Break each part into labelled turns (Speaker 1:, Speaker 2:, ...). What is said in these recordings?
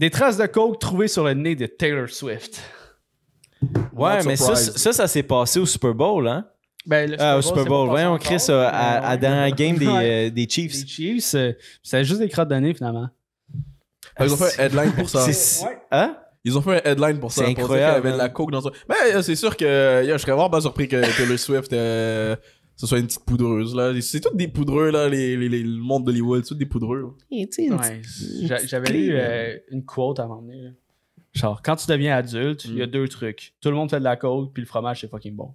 Speaker 1: Des traces de coke trouvées sur le nez de Taylor Swift. Ouais, mais ça, ça, s'est passé au Super Bowl, hein? Ben, le ah, au Super Bowl. on Voyons, Chris, euh, à, à la game des, Ouais. Les euh, Chiefs. c'est euh, juste des crottes de nez, finalement. Ils ont fait un headline pour ça. Hein? Ils ont fait un headline pour ça. C'est pour incroyable, qu'il y avait de la coke dans ça. Mais ben, c'est sûr que je serais vraiment pas surpris que Taylor Swift ce soit une petite poudreuse, là. C'est tout des poudreux, là, les, les, le monde d'Hollywood, c'est tout des poudreux. J'avais lu euh, une quote à venir. Genre, quand tu deviens adulte, il y a mm. deux trucs. Tout le monde fait de la coke, puis le fromage, c'est fucking bon.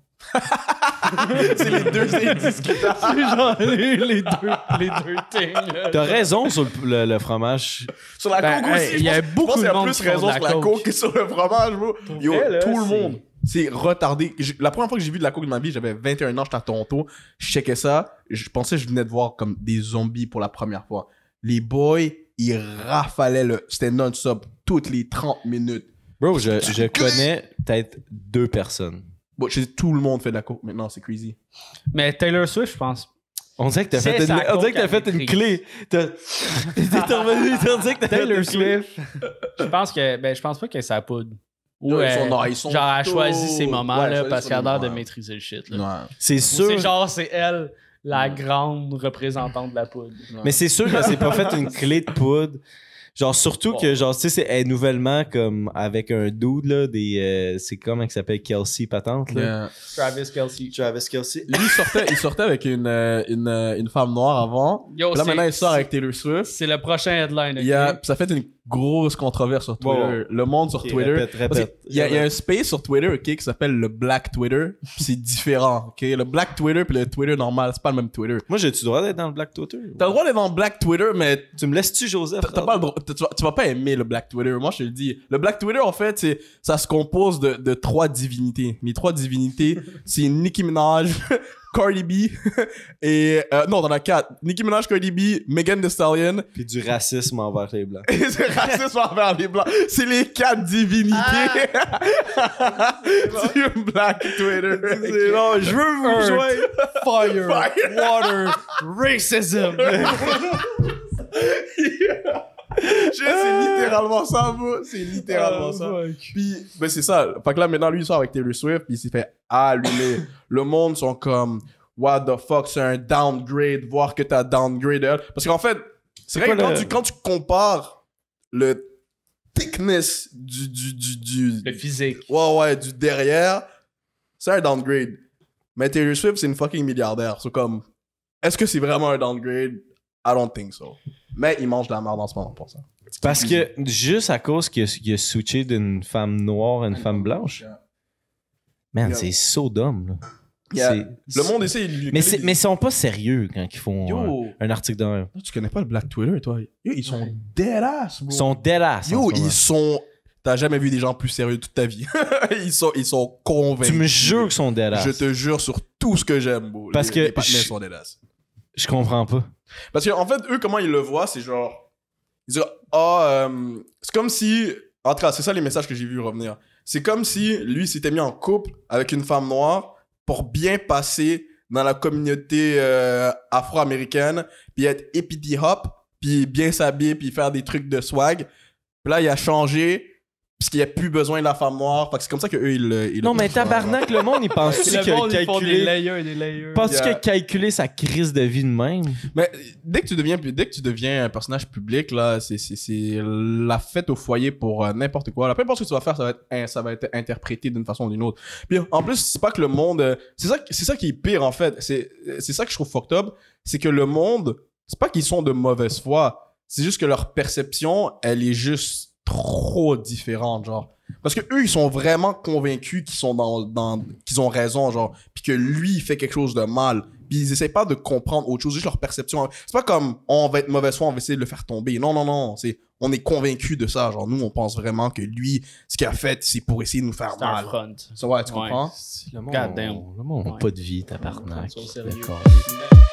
Speaker 1: c'est les deux, indiscutables. J'en les, les, deux, les deux things. T'as raison sur le, fromage. Sur la ben, coke aussi. Il y a beaucoup de monde. Je y a plus raison sur la coke. que sur le fromage, bro. tout le monde c'est retardé. La première fois que j'ai vu de la coke de ma vie, j'avais 21 ans, j'étais à Toronto. Je checkais ça. Je pensais que je venais de voir comme des zombies pour la première fois. Les boys, ils rafalaient le. C'était non-stop toutes les 30 minutes. Bro, je, connais peut-être deux personnes. Bon, tout le monde fait de la coke maintenant, c'est crazy. Mais Taylor Swift, je pense. On dirait que t'as fait, une, clé. Taylor Swift. Je pense que ben je pense pas que ça poudre. Ou genre, elle choisit ses moments là, parce qu'elle a l'air de maîtriser le shit. C'est sûr. C'est genre, c'est elle la grande représentante de la poudre. Mais c'est sûr que c'est pas fait une clé de poudre. Genre, surtout que, genre, tu sais, c'est nouvellement comme avec un dude, là, des. Euh, c'est comment qui s'appelle Kelsey Patente, là. Travis Kelsey. Travis Kelsey. Lui, il sortait, il sortait avec une, euh, une, euh, une femme noire avant. Yo, là, maintenant, il sort avec Taylor Swift. C'est le prochain headline. Okay? Yeah, ça fait une grosse controverse sur Twitter. Le monde sur Twitter. Il y, a, il y, a un space sur Twitter, OK, qui s'appelle le Black Twitter. c'est différent, OK? Le Black Twitter puis le Twitter normal, c'est pas le même Twitter. Moi, j'ai-tu le droit d'être dans le Black Twitter? T'as le droit d'être dans le Black Twitter, mais... Tu me laisses-tu, Joseph? T'as pas le droit tu, vas, pas aimer le Black Twitter. Moi, je te le dis. Le Black Twitter, en fait, c'est, ça se compose de, trois divinités. mes trois divinités, c'est Nicki Minaj, Cardi B et euh, non, dans la quatre. Nicki Minaj, Cardi B, Megan Thee Stallion. Puis du racisme envers les blancs. et du racisme envers les blancs. C'est les quatre divinités C'est ah! du Black Twitter. Non, je veux vous joindre. Fire, Fire, water, racism. yeah. Ah. c'est littéralement ah, ça, vous C'est littéralement ça. Puis, ben, c'est ça. Fait que là, maintenant, lui, il sort avec Taylor Swift, puis il s'est fait allumer. le monde sont comme, what the fuck, c'est un downgrade, voir que t'as downgrade. Parce qu'en fait, c'est vrai que quand, tu, compares le thickness du, du, du, du Le physique. Ouais, ouais, du derrière, c'est un downgrade. Mais Taylor Swift, c'est une fucking milliardaire. C'est comme, est-ce que c'est vraiment un downgrade? I don't think so. Mais ils mangent de la merde en ce moment pour ça. Parce que juste à cause qu'il a, switché d'une femme noire à une femme blanche. Man, c'est so dumb. Le monde essaie. de Mais, mais ils sont pas sérieux quand ils font un, article d'un. Tu connais pas le Black Twitter, toi? ils sont mon. Ils sont dead Yo, ils sont. T'as jamais vu des gens plus sérieux toute ta vie. ils, sont, ils sont convaincus. Tu me jures qu'ils sont ass. Je te jure sur tout ce que j'aime, Parce que. ils sont je comprends pas. Parce qu'en en fait, eux, comment ils le voient, c'est genre. Ils disent Ah, euh, c'est comme si. En tout cas, c'est ça les messages que j'ai vu revenir. C'est comme si lui s'était mis en couple avec une femme noire pour bien passer dans la communauté euh, afro-américaine, puis être hippity hop, puis bien s'habiller, puis faire des trucs de swag. Puis là, il a changé, parce qu'il n'y a plus besoin de la femme noire. parce que c'est comme ça qu'eux, ils, le- ils Non, mais tabarnak, le monde, il pense-tu calculer... Le des layers des layers. sa crise de vie de même? Mais dès que tu deviens, dès que tu deviens un personnage public, là, c'est, la fête au foyer pour euh, n'importe quoi. La peu importe ce que tu vas faire, ça va être, ça va être interprété d'une façon ou d'une autre. Puis en plus, c'est pas que le monde, euh, c'est ça, c'est ça qui est pire en fait. C'est, c'est ça que je trouve fucked up, c'est que le monde, c'est pas qu'ils sont de mauvaise foi, c'est juste que leur perception, elle est juste trop différentes, genre. Parce que eux, ils sont vraiment convaincus qu'ils sont dans, dans qu'ils ont raison, genre, puis que lui, il fait quelque chose de mal. Puis ils essaient pas de comprendre autre chose, juste leur perception. C'est pas comme oh, on va être mauvaise foi, on va essayer de le faire tomber. Non, non, non. C'est on est convaincu de ça. Genre, nous, on pense vraiment que lui, ce qu'il a fait, c'est pour essayer de nous faire mal. Ça, ouais, tu comprends? Le monde, pas de vie, tabarnak. D'accord.